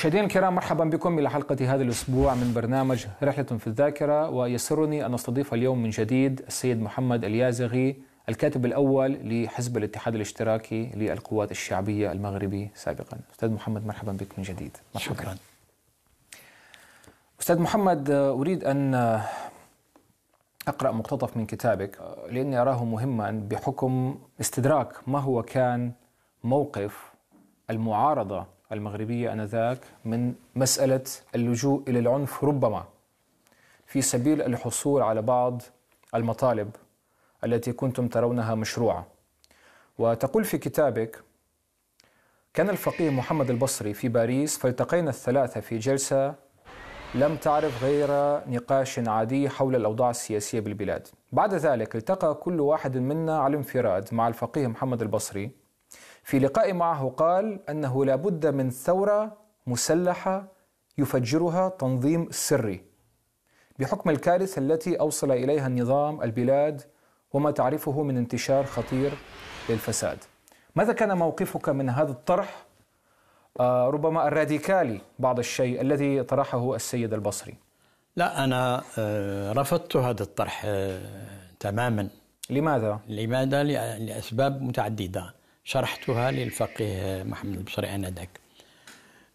مشاهدينا الكرام مرحبا بكم الى حلقه هذا الاسبوع من برنامج رحله في الذاكره ويسرني ان استضيف اليوم من جديد السيد محمد اليازغي الكاتب الاول لحزب الاتحاد الاشتراكي للقوات الشعبيه المغربي سابقا. استاذ محمد مرحبا بك من جديد. مرحبا. شكرا. استاذ محمد اريد ان اقرا مقتطف من كتابك لاني اراه مهما بحكم استدراك ما هو كان موقف المعارضه المغربية أنذاك من مسألة اللجوء إلى العنف ربما في سبيل الحصول على بعض المطالب التي كنتم ترونها مشروعة وتقول في كتابك كان الفقيه محمد البصري في باريس فالتقينا الثلاثة في جلسة لم تعرف غير نقاش عادي حول الأوضاع السياسية بالبلاد بعد ذلك التقى كل واحد منا على انفراد مع الفقيه محمد البصري في لقاء معه قال أنه لا بد من ثورة مسلحة يفجرها تنظيم سري بحكم الكارثة التي أوصل إليها النظام البلاد وما تعرفه من انتشار خطير للفساد ماذا كان موقفك من هذا الطرح آه ربما الراديكالي بعض الشيء الذي طرحه السيد البصري لا أنا آه، رفضت هذا الطرح آه، تماما لماذا؟ لماذا؟ لأسباب متعددة شرحتها للفقيه محمد البصري آنذاك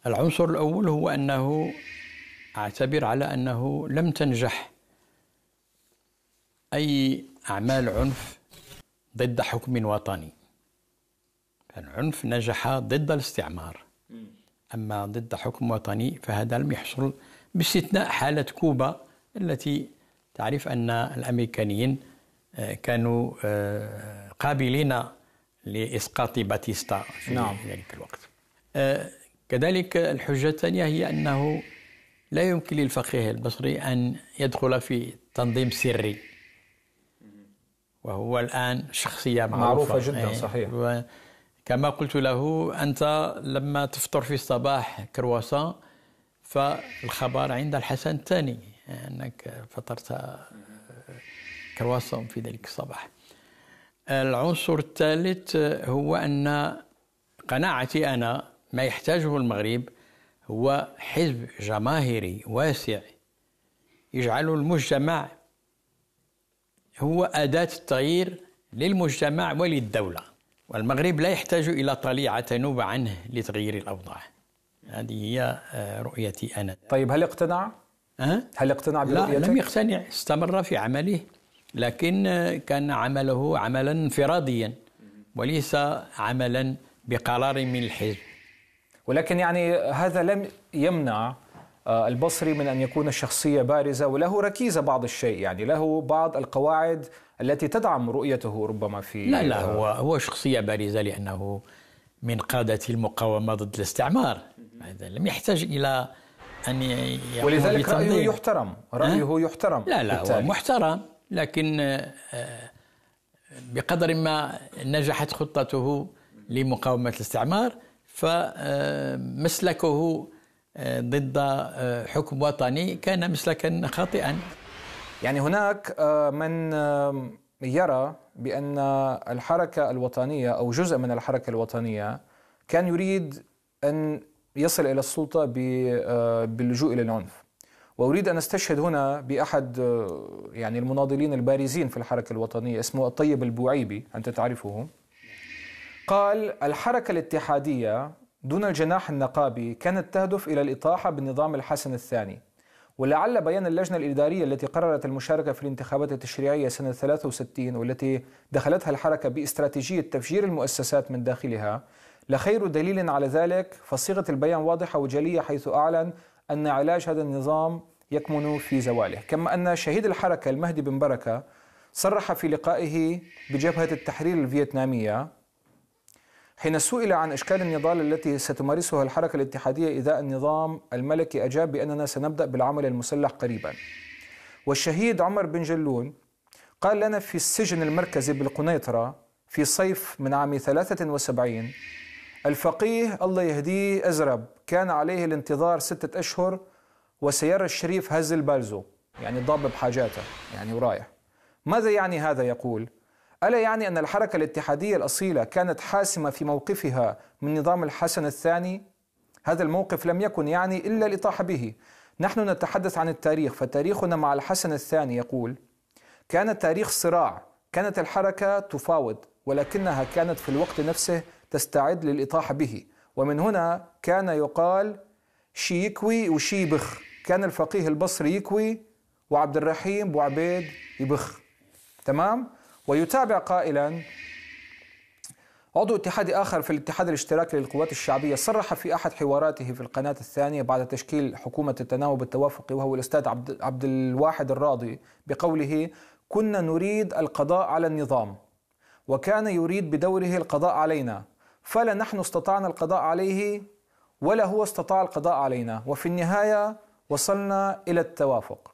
العنصر الأول هو أنه أعتبر على أنه لم تنجح أي أعمال عنف ضد حكم وطني العنف نجح ضد الاستعمار أما ضد حكم وطني فهذا لم يحصل باستثناء حالة كوبا التي تعرف أن الأمريكانيين آه، كانوا آه، قابلين لإسقاط باتيستا في نعم. ذلك الوقت آه، كذلك الحجة الثانية هي أنه لا يمكن للفقيه البصري أن يدخل في تنظيم سري وهو الآن شخصية معروفة, معروفة جدا إيه. صحيح كما قلت له أنت لما تفطر في الصباح كرواسون فالخبر عند الحسن الثاني أنك فطرت آه، كرواسون في ذلك الصباح العنصر الثالث هو أن قناعتي أنا ما يحتاجه المغرب هو حزب جماهيري واسع يجعل المجتمع هو أداة التغيير للمجتمع وللدولة والمغرب لا يحتاج إلى طليعة تنوب عنه لتغيير الأوضاع هذه هي آه، رؤيتي أنا طيب هل اقتنع؟ أه؟ هل اقتنع برؤيتك؟ لا لم يقتنع استمر في عمله لكن كان عمله عملا انفراديا وليس عملا بقرار من الحزب ولكن يعني هذا لم يمنع آه، البصري من أن يكون شخصية بارزة وله ركيزة بعض الشيء يعني له بعض القواعد التي تدعم رؤيته ربما في لا لا آه، هو هو شخصية بارزة لأنه من قادة المقاومة ضد الاستعمار هذا لم يحتاج إلى أن ولذلك رأيه يحترم رأيه يحترم لا لا بالتالي. هو محترم لكن آه، بقدر ما نجحت خطته لمقاومة الاستعمار فمسلكه آه، آه، ضد حكم وطني كان مسلكا خاطئا يعني هناك من يرى بأن الحركة الوطنية أو جزء من الحركة الوطنية كان يريد أن يصل إلى السلطة باللجوء إلى العنف واريد ان استشهد هنا باحد يعني المناضلين البارزين في الحركه الوطنيه اسمه الطيب البوعيبي انت تعرفه قال الحركه الاتحاديه دون الجناح النقابي كانت تهدف الى الاطاحه بالنظام الحسن الثاني ولعل بيان اللجنة الإدارية التي قررت المشاركة في الانتخابات التشريعية سنة 63 والتي دخلتها الحركة باستراتيجية تفجير المؤسسات من داخلها لخير دليل على ذلك فصيغة البيان واضحة وجلية حيث أعلن أن علاج هذا النظام يكمن في زواله كما أن شهيد الحركة المهدي بن بركة صرح في لقائه بجبهة التحرير الفيتنامية حين سئل عن إشكال النضال التي ستمارسها الحركة الاتحادية إذا النظام الملكي أجاب بأننا سنبدأ بالعمل المسلح قريبا والشهيد عمر بن جلون قال لنا في السجن المركزي بالقنيطرة في صيف من عام 73 الفقيه الله يهديه أزرب كان عليه الانتظار ستة أشهر وسيرى الشريف هز البالزو يعني ضاب بحاجاته يعني ورايح ماذا يعني هذا يقول؟ ألا يعني أن الحركة الاتحادية الأصيلة كانت حاسمة في موقفها من نظام الحسن الثاني؟ هذا الموقف لم يكن يعني إلا الإطاحة به نحن نتحدث عن التاريخ فتاريخنا مع الحسن الثاني يقول كان تاريخ صراع كانت الحركة تفاوض ولكنها كانت في الوقت نفسه تستعد للإطاحة به ومن هنا كان يقال شيكوي وشيبخ كان الفقيه البصري يكوي وعبد الرحيم عبيد يبخ تمام ويتابع قائلا عضو اتحادي آخر في الاتحاد الاشتراكي للقوات الشعبية صرح في أحد حواراته في القناة الثانية بعد تشكيل حكومة التناوب التوافقي وهو الأستاذ عبد, عبد الواحد الراضي بقوله كنا نريد القضاء على النظام وكان يريد بدوره القضاء علينا فلا نحن استطعنا القضاء عليه ولا هو استطاع القضاء علينا وفي النهاية وصلنا إلى التوافق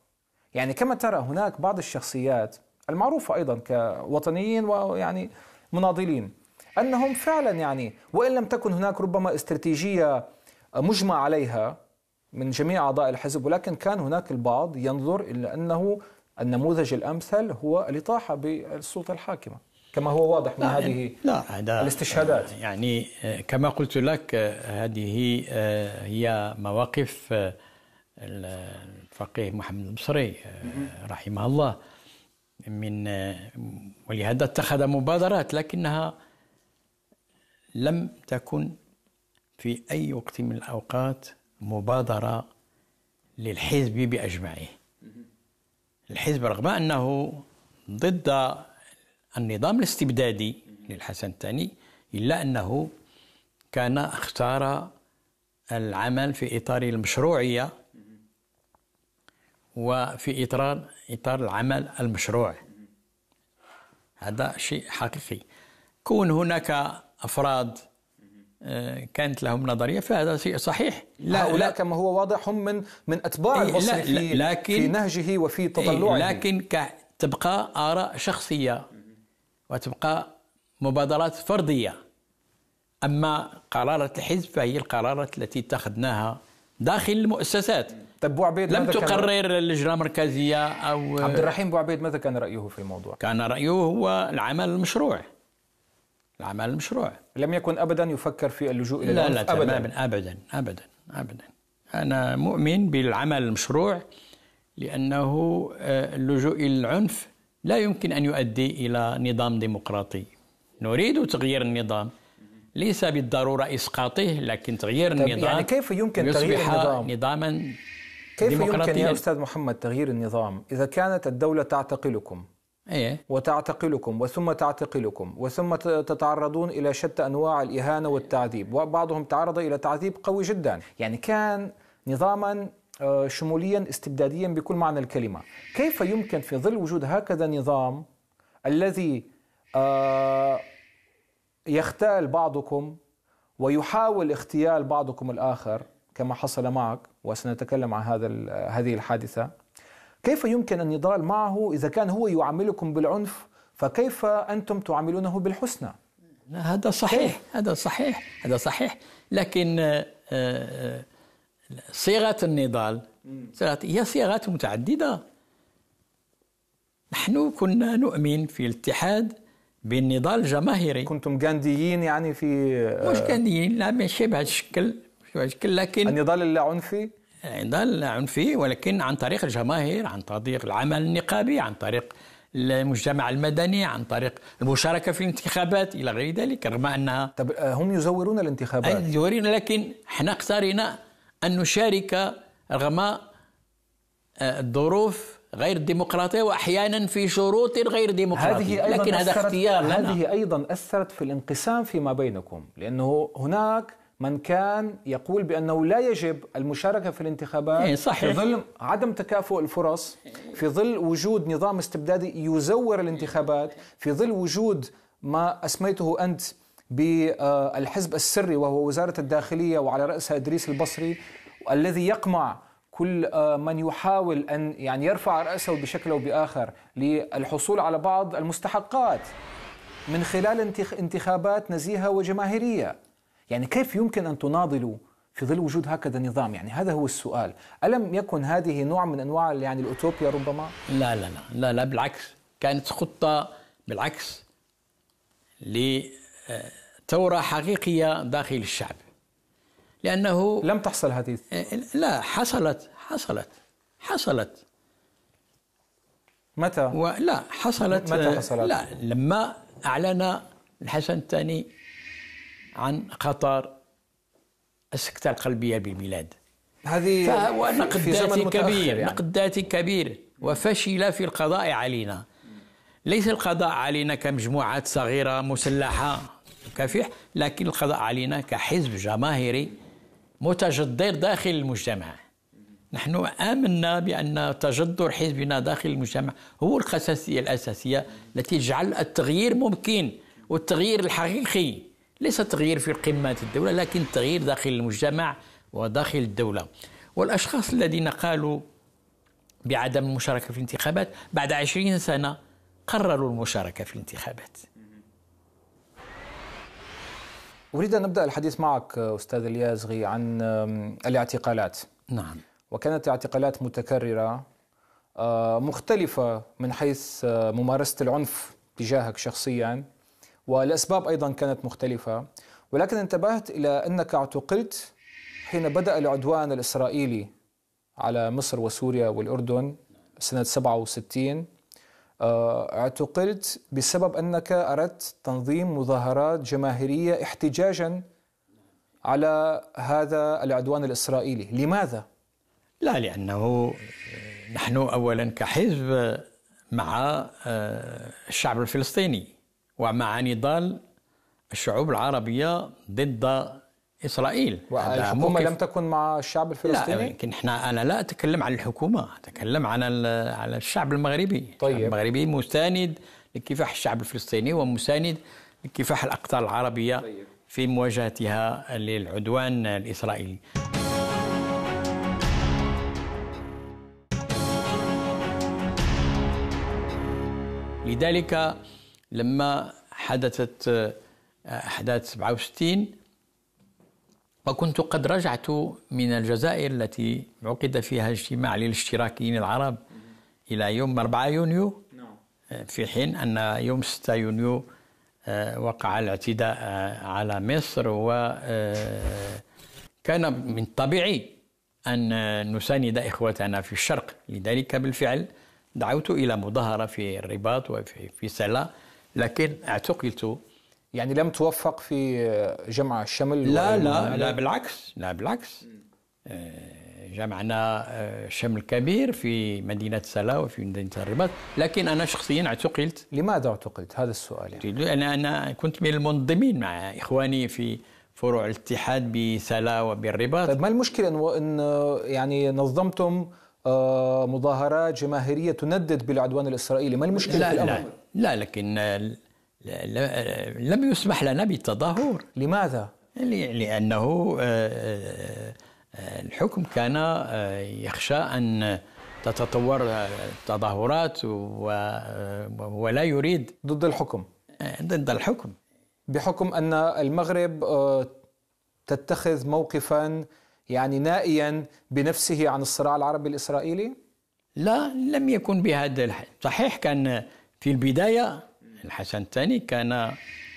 يعني كما ترى هناك بعض الشخصيات المعروفة أيضا كوطنيين ويعني مناضلين أنهم فعلا يعني وإن لم تكن هناك ربما استراتيجية مجمع عليها من جميع أعضاء الحزب ولكن كان هناك البعض ينظر إلى أنه النموذج الأمثل هو الإطاحة بالسلطة الحاكمة كما هو واضح من لا هذه لا الاستشهادات يعني كما قلت لك هذه هي مواقف الفقيه محمد المصري آه، رحمه الله من آه، ولهذا اتخذ مبادرات لكنها لم تكن في أي وقت من الأوقات مبادرة للحزب بأجمعه الحزب رغم أنه ضد النظام الاستبدادي للحسن الثاني إلا أنه كان اختار العمل في إطار المشروعية وفي إطار إطار العمل المشروع هذا شيء حقيقي كون هناك أفراد آه، كانت لهم نظريه فهذا شيء صحيح لا هؤلاء كما هو واضح هم من من اتباع إيه، لا في, لكن في نهجه وفي إيه، تطلعه لكن تبقى اراء شخصيه وتبقى مبادرات فرديه اما قرارات الحزب فهي القرارات التي اتخذناها داخل المؤسسات طيب بو عبيد لم تقرر اللجنه المركزيه او عبد الرحيم بو عبيد ماذا كان رايه في الموضوع؟ كان رايه هو العمل المشروع العمل المشروع لم يكن ابدا يفكر في اللجوء الى لا لا أبداً. ابدا ابدا ابدا ابدا انا مؤمن بالعمل المشروع لانه آه، اللجوء الى العنف لا يمكن ان يؤدي الى نظام ديمقراطي نريد تغيير النظام ليس بالضروره اسقاطه لكن تغيير طيب، النظام يعني كيف يمكن تغيير النظام نظاما كيف يمكن يا أستاذ محمد تغيير النظام إذا كانت الدولة تعتقلكم أيه؟ وتعتقلكم وثم تعتقلكم وثم تتعرضون إلى شتى أنواع الإهانة والتعذيب وبعضهم تعرض إلى تعذيب قوي جدا يعني كان نظاما آه، شموليا استبداديا بكل معنى الكلمة كيف يمكن في ظل وجود هكذا نظام الذي آه، يختال بعضكم ويحاول اغتيال بعضكم الآخر كما حصل معك وسنتكلم عن هذا هذه الحادثة كيف يمكن النضال معه إذا كان هو يعاملكم بالعنف فكيف أنتم تعاملونه بالحسنى لا هذا صحيح هذا صحيح هذا صحيح لكن آه، آه، صيغة النضال هي صيغات متعددة نحن كنا نؤمن في الاتحاد بالنضال الجماهيري كنتم جانديين يعني في آه، مش جانديين لا من شبه الشكل لكن النضال اللاعنفي النضال ظل عنفي ولكن عن طريق الجماهير عن طريق العمل النقابي عن طريق المجتمع المدني عن طريق المشاركة في الانتخابات إلى غير ذلك رغم أنها طب آه، هم يزورون الانتخابات يزورون لكن احنا اختارنا أن نشارك رغم آه، الظروف غير ديمقراطية وأحيانا في شروط غير ديمقراطية هذه أيضاً لكن هذا اختيار لنا. هذه أيضا أثرت في الانقسام فيما بينكم لأنه هناك من كان يقول بأنه لا يجب المشاركة في الانتخابات إيه، صحيح. في ظل عدم تكافؤ الفرص في ظل وجود نظام استبدادي يزور الانتخابات في ظل وجود ما أسميته أنت بالحزب السري وهو وزارة الداخلية وعلى رأسها إدريس البصري الذي يقمع كل آه، من يحاول أن يعني يرفع رأسه بشكل أو بآخر للحصول على بعض المستحقات من خلال انتخابات نزيهة وجماهيرية يعني كيف يمكن أن تناضلوا في ظل وجود هكذا نظام يعني هذا هو السؤال ألم يكن هذه نوع من أنواع يعني الأوتوبيا ربما؟ لا لا لا لا, لا بالعكس كانت خطة بالعكس لثورة آه، حقيقية داخل الشعب لأنه لم تحصل هذه آه، لا حصلت حصلت حصلت متى؟ لا حصلت متى آه، حصلت؟ لا لما أعلن الحسن الثاني عن خطر السكتة القلبية بالبلاد هذه فهو نقد ذاتي كبير يعني. نقد ذاتي كبير وفشل في القضاء علينا ليس القضاء علينا كمجموعات صغيرة مسلحة كفيح لكن القضاء علينا كحزب جماهيري متجذر داخل المجتمع نحن آمنا بأن تجذر حزبنا داخل المجتمع هو القساسية الأساسية التي تجعل التغيير ممكن والتغيير الحقيقي ليس تغيير في قمة الدولة لكن تغيير داخل المجتمع وداخل الدولة والأشخاص الذين قالوا بعدم المشاركة في الانتخابات بعد عشرين سنة قرروا المشاركة في الانتخابات أريد أن نبدأ الحديث معك أستاذ اليازغي عن الاعتقالات نعم وكانت اعتقالات متكررة آه، مختلفة من حيث آه، ممارسة العنف تجاهك شخصيا والأسباب أيضا كانت مختلفة ولكن انتبهت إلى أنك اعتقلت حين بدأ العدوان الإسرائيلي على مصر وسوريا والأردن سنة 67 آه، اعتقلت بسبب أنك أردت تنظيم مظاهرات جماهيرية احتجاجا على هذا العدوان الإسرائيلي لماذا؟ لا لأنه نحن أولا كحزب مع آه، الشعب الفلسطيني ومع نضال الشعوب العربية ضد إسرائيل والحكومة لم تكن مع الشعب الفلسطيني؟ لا احنا أنا لا أتكلم عن الحكومة أتكلم عن على الشعب المغربي طيب. المغربي مستاند لكفاح الشعب الفلسطيني ومساند لكفاح الأقطار العربية طيب. في مواجهتها للعدوان الإسرائيلي لذلك لما حدثت آه، أحداث 67 وكنت قد رجعت من الجزائر التي عقد فيها اجتماع للاشتراكيين العرب إلى يوم 4 يونيو نعم. آه، في حين أن يوم 6 يونيو آه، وقع الاعتداء على مصر وكان من الطبيعي أن نساند إخوتنا في الشرق لذلك بالفعل دعوت إلى مظاهرة في الرباط وفي سلا لكن اعتقلت يعني لم توفق في جمع الشمل لا لا لا بالعكس لا بالعكس آه، جمعنا آه، شمل كبير في مدينة سلا وفي مدينة الرباط لكن أنا شخصيا اعتقلت لماذا اعتقلت هذا السؤال يعني. أنا, أنا كنت من المنظمين مع إخواني في فروع الاتحاد بسلا وبالرباط طيب ما المشكلة أن يعني نظمتم آه، مظاهرات جماهيرية تندد بالعدوان الإسرائيلي ما المشكلة لا في الأمر؟ لا لا لكن لم يسمح لنا بالتظاهر لماذا؟ لأنه آه، آه، الحكم كان آه، يخشى أن تتطور التظاهرات ولا يريد ضد الحكم ضد الحكم بحكم أن المغرب تتخذ موقفا يعني نائيا بنفسه عن الصراع العربي الإسرائيلي؟ لا لم يكن بهذا الحال صحيح كان في البداية الحسن الثاني كان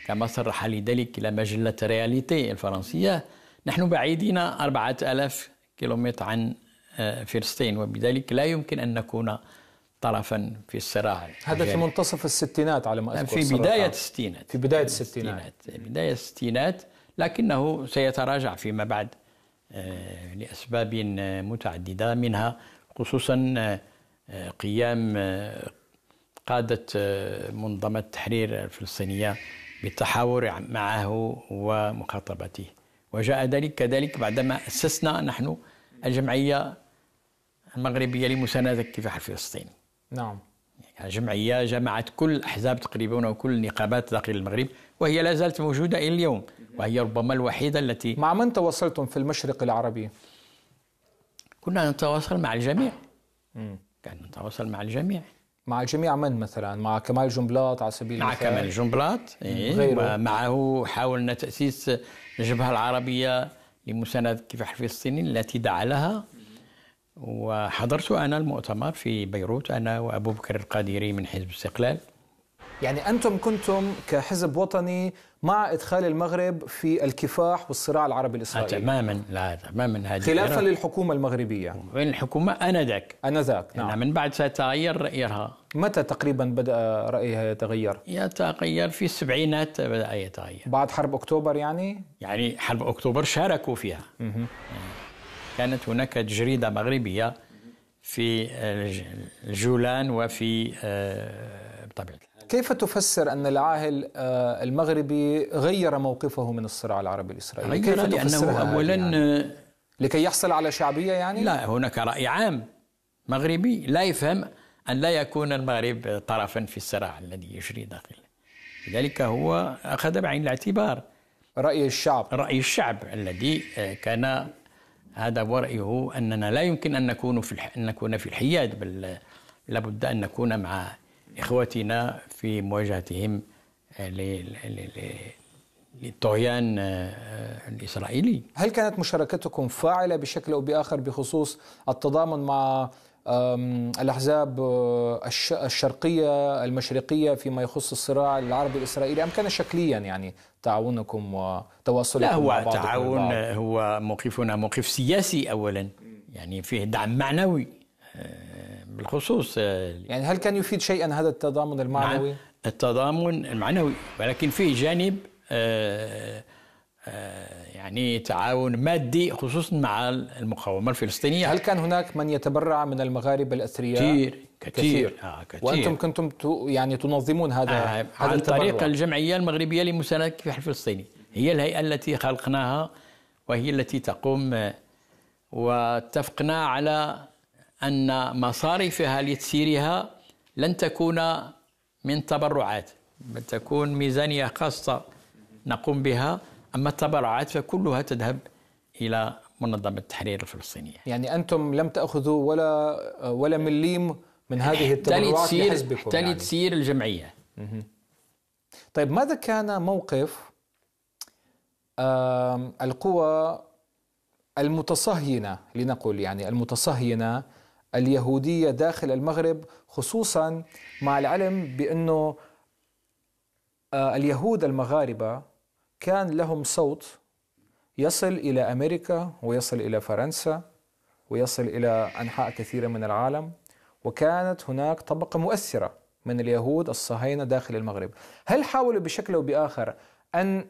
كما صرح لذلك إلى مجلة رياليتي الفرنسية نحن بعيدين أربعة ألاف كيلومتر عن آه، فلسطين وبذلك لا يمكن أن نكون طرفا في الصراع هذا في منتصف الستينات على ما أذكر في بداية الستينات في بداية الستينات بداية الستينات لكنه سيتراجع فيما بعد آه، لأسباب متعددة منها خصوصا آه، قيام قادة آه، منظمة التحرير الفلسطينية بالتحاور معه ومخاطبته وجاء ذلك كذلك بعدما أسسنا نحن الجمعية المغربية لمساندة كفاح فلسطين نعم جمعية جمعت كل الأحزاب تقريبا وكل النقابات داخل المغرب وهي لا زالت موجودة إلى اليوم وهي ربما الوحيدة التي مع من تواصلتم في المشرق العربي؟ كنا نتواصل مع الجميع كنا نتواصل مع الجميع مع جميع من مثلا مع كمال جنبلاط على سبيل المثال مع كمال جنبلاط إيه ومعه حاولنا تاسيس الجبهه العربيه لمساندة كفاح الفلسطينيين التي دعا لها وحضرت أنا المؤتمر في بيروت أنا وأبو بكر القادري من حزب الاستقلال يعني أنتم كنتم كحزب وطني مع ادخال المغرب في الكفاح والصراع العربي الاسرائيلي تماما لا تماما هذه خلافا للحكومه المغربيه وين الحكومه انذاك انذاك نعم من بعد ستغير رايها متى تقريبا بدا رايها يتغير؟ يتغير في السبعينات بدا يتغير بعد حرب اكتوبر يعني؟ يعني حرب اكتوبر شاركوا فيها كانت هناك جريده مغربيه في الجولان وفي آه، بطبيعه كيف تفسر أن العاهل آه، المغربي غير موقفه من الصراع العربي الإسرائيلي؟ كيف لأنه أولا يعني؟ لكي يحصل على شعبية يعني؟ لا هناك رأي عام مغربي لا يفهم أن لا يكون المغرب طرفا في الصراع الذي يجري داخله لذلك هو أخذ بعين الاعتبار رأي الشعب رأي الشعب الذي آه، كان هذا هو رأيه أننا لا يمكن أن نكون في الح... أن نكون في الحياد بل لابد أن نكون مع إخوتنا في مواجهتهم آه، للطغيان آه، آه، الإسرائيلي هل كانت مشاركتكم فاعلة بشكل أو بآخر بخصوص التضامن مع الأحزاب الشرقية المشرقية فيما يخص الصراع العربي الإسرائيلي أم كان شكليا يعني تعاونكم وتواصلكم لا هو تعاون هو موقفنا موقف سياسي أولا يعني فيه دعم معنوي بالخصوص آه، يعني هل كان يفيد شيئا هذا التضامن المعنوي؟ نعم، التضامن المعنوي ولكن فيه جانب آه، آه، يعني تعاون مادي خصوصا مع المقاومه الفلسطينيه هل كان هناك من يتبرع من المغاربه الاثرياء كثير كثير, آه كثير. وانتم كنتم يعني تنظمون هذا آه هذا عن طريق الجمعيه المغربيه لمسانده الكفاح الفلسطيني هي الهيئه التي خلقناها وهي التي تقوم واتفقنا على أن مصارفها لتسييرها لن تكون من تبرعات بل تكون ميزانية خاصة نقوم بها أما التبرعات فكلها تذهب إلى منظمة التحرير الفلسطينية يعني أنتم لم تأخذوا ولا ولا مليم من هذه التبرعات لحزبكم حتى يعني. لتسيير الجمعية طيب ماذا كان موقف القوى المتصهينة لنقول يعني المتصهينة اليهودية داخل المغرب خصوصا مع العلم بأنه آه، اليهود المغاربة كان لهم صوت يصل إلى أمريكا ويصل إلى فرنسا ويصل إلى أنحاء كثيرة من العالم وكانت هناك طبقة مؤثرة من اليهود الصهاينة داخل المغرب هل حاولوا بشكل أو بآخر أن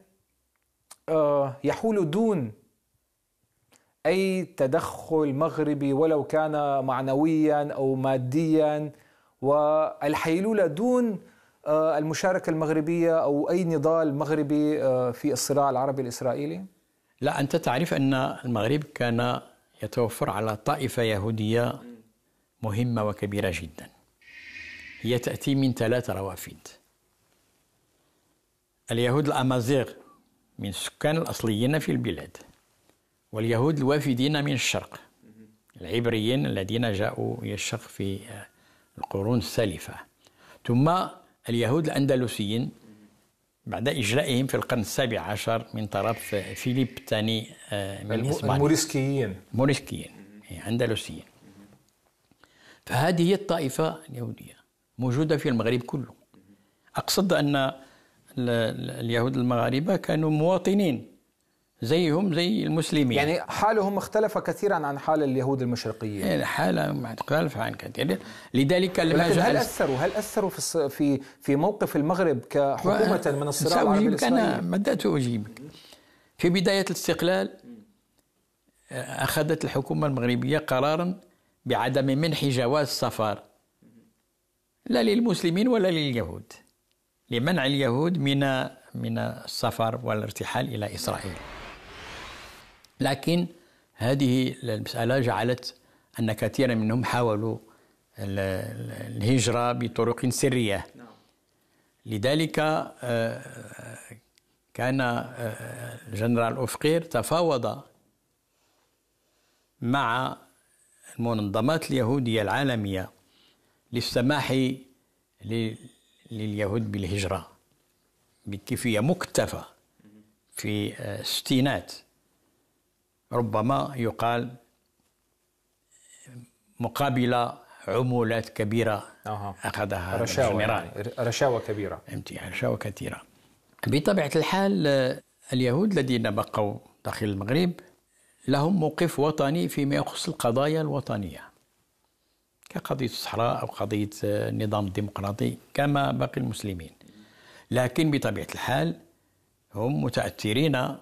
آه، يحولوا دون اي تدخل مغربي ولو كان معنويا او ماديا والحيلوله دون آه، المشاركه المغربيه او اي نضال مغربي آه، في الصراع العربي الاسرائيلي؟ لا انت تعرف ان المغرب كان يتوفر على طائفه يهوديه مهمه وكبيره جدا. هي تاتي من ثلاث روافد. اليهود الامازيغ من السكان الاصليين في البلاد. واليهود الوافدين من الشرق العبريين الذين جاءوا إلى الشرق في آه، القرون السالفة ثم اليهود الأندلسيين بعد إجلائهم في القرن السابع عشر من طرف فيليب الثاني آه، من إسبانيا الموريسكيين موريسكيين إيه، أندلسيين فهذه هي الطائفة اليهودية موجودة في المغرب كله أقصد أن اليهود المغاربة كانوا مواطنين زيهم زي المسلمين يعني حالهم اختلف كثيرا عن حال اليهود المشرقيين يعني إيه، حالهم اختلف عن كثير لذلك لما لكن هل أثروا هل أثروا في في في موقف المغرب كحكومة من الصراع العربي الإسرائيلي؟ أنا بدأت أجيبك في بداية الاستقلال آه، أخذت الحكومة المغربية قرارا بعدم منح جواز سفر لا للمسلمين ولا لليهود لمنع اليهود من من السفر والارتحال الى اسرائيل لكن هذه المسألة جعلت أن كثيرا منهم حاولوا الهجرة بطرق سرية لذلك آه، كان آه، الجنرال أفقير تفاوض مع المنظمات اليهودية العالمية للسماح لليهود بالهجرة بكيفية مكتفة في آه، الستينات ربما يقال مقابل عمولات كبيرة أخذها رشاوة يعني، الجنرال يعني رشاوة كبيرة رشاوة كثيرة بطبيعة الحال اليهود الذين بقوا داخل المغرب لهم موقف وطني فيما يخص القضايا الوطنية كقضية الصحراء أو قضية النظام آه، الديمقراطي كما باقي المسلمين لكن بطبيعة الحال هم متأثرين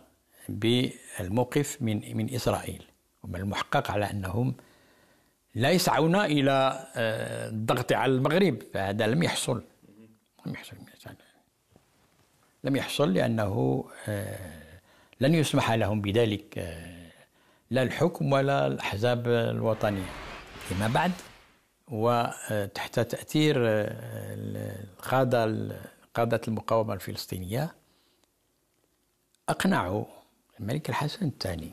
بالموقف من من اسرائيل ومن المحقق على انهم لا يسعون الى الضغط آه، على المغرب فهذا لم يحصل لم يحصل لم يحصل لانه آه، لن يسمح لهم بذلك آه، لا الحكم ولا الاحزاب الوطنيه فيما بعد وتحت تاثير القاده قاده المقاومه الفلسطينيه اقنعوا الملك الحسن الثاني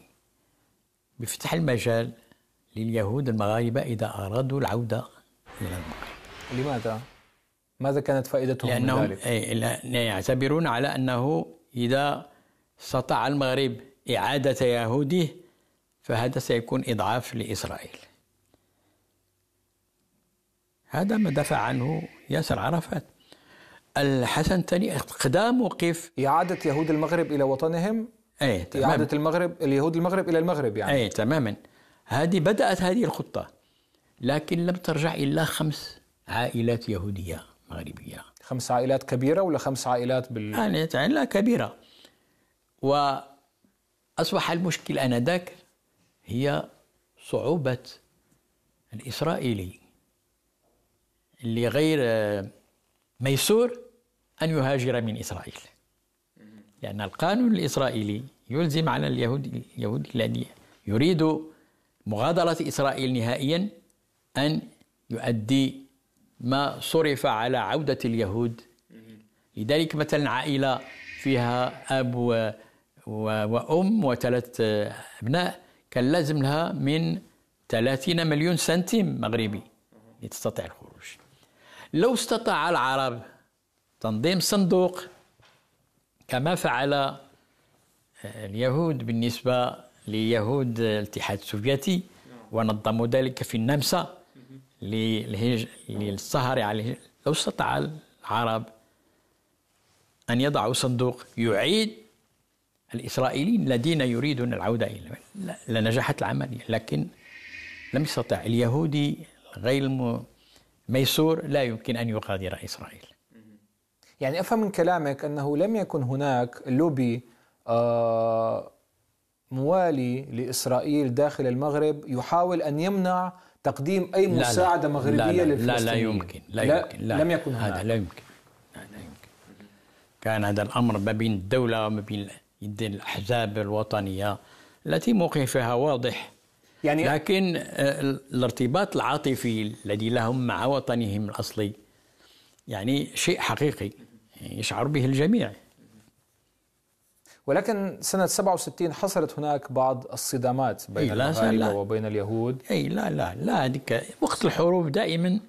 بيفتح المجال لليهود المغاربة إذا أرادوا العودة إلى المغرب لماذا؟ ماذا كانت فائدتهم لأنهم من ذلك؟ يعتبرون على أنه إذا استطاع المغرب إعادة يهوده فهذا سيكون إضعاف لإسرائيل هذا ما دفع عنه ياسر عرفات الحسن الثاني قدام موقف إعادة يهود المغرب إلى وطنهم أي تمام. إعادة المغرب اليهود المغرب إلى المغرب يعني أي تماما هذه بدأت هذه الخطة لكن لم ترجع إلا خمس عائلات يهودية مغربية خمس عائلات كبيرة ولا خمس عائلات بال يعني لا كبيرة وأصبح المشكل آنذاك هي صعوبة الإسرائيلي اللي غير آه، ميسور أن يهاجر من إسرائيل لأن القانون الإسرائيلي يلزم على اليهود اليهود الذي يريد مغادرة إسرائيل نهائيا أن يؤدي ما صرف على عودة اليهود لذلك مثلا عائلة فيها أب و... و... وأم وثلاث أبناء كان لازم لها من 30 مليون سنتيم مغربي لتستطيع الخروج لو استطاع العرب تنظيم صندوق كما فعل آه، اليهود بالنسبة ليهود الاتحاد السوفيتي ونظموا ذلك في النمسا للسهر على لو استطاع العرب أن يضعوا صندوق يعيد الإسرائيليين الذين يريدون العودة إلى لنجحت العملية لكن لم يستطع اليهودي غير ميسور لا يمكن أن يغادر إسرائيل يعني أفهم من كلامك أنه لم يكن هناك لوبي آه، موالي لإسرائيل داخل المغرب يحاول أن يمنع تقديم أي مساعدة لا لا مغربية لا لا لا, لا يمكن لا, لا يمكن لا لم يكن هذا لا يمكن لا, لا يمكن كان هذا الأمر ما بين الدولة وما بين الأحزاب الوطنية التي موقفها واضح يعني لكن آه، الارتباط العاطفي الذي لهم مع وطنهم الأصلي يعني شيء حقيقي يشعر به الجميع ولكن سنة 67 حصلت هناك بعض الصدامات بين إيه، المغاربة وبين اليهود أي لا لا لا هذيك وقت الحروب دائما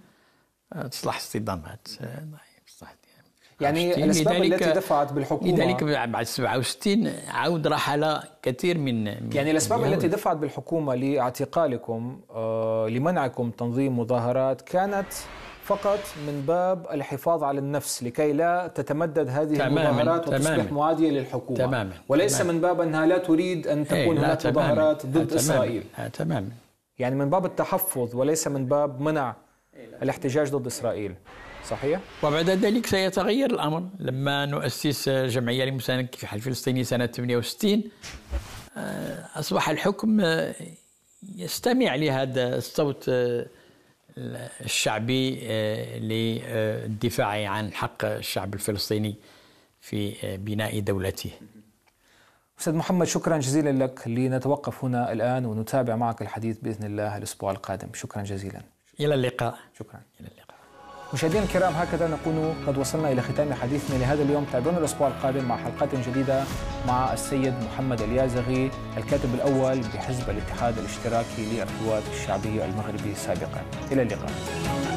آه، آه، تصلح الصدامات يعني الاسباب التي دفعت بالحكومه لذلك بعد 67 عود رحل كثير من, من يعني الاسباب اليهود. التي دفعت بالحكومه لاعتقالكم آه لمنعكم تنظيم مظاهرات كانت فقط من باب الحفاظ على النفس لكي لا تتمدد هذه المظاهرات وتصبح معادية للحكومة تماماً وليس تماماً من باب أنها لا تريد أن إيه، تكون هناك مظاهرات ضد آه، تماماً إسرائيل آه، تماما يعني من باب التحفظ وليس من باب منع الاحتجاج ضد إسرائيل صحيح؟ وبعد ذلك سيتغير الأمر لما نؤسس جمعية لمساندة الكفاح الفلسطيني سنة 68 آه، أصبح الحكم يستمع لهذا الصوت الشعبي آه، للدفاع عن حق الشعب الفلسطيني في آه، بناء دولته أستاذ محمد شكرا جزيلا لك لنتوقف هنا الآن ونتابع معك الحديث بإذن الله الأسبوع القادم شكرا جزيلا إلى اللقاء شكرا إلى اللقاء. مشاهدينا الكرام هكذا نكون قد وصلنا الى ختام حديثنا لهذا اليوم تابعونا الاسبوع القادم مع حلقات جديده مع السيد محمد اليازغي الكاتب الاول بحزب الاتحاد الاشتراكي للقوات الشعبيه المغربي سابقا الى اللقاء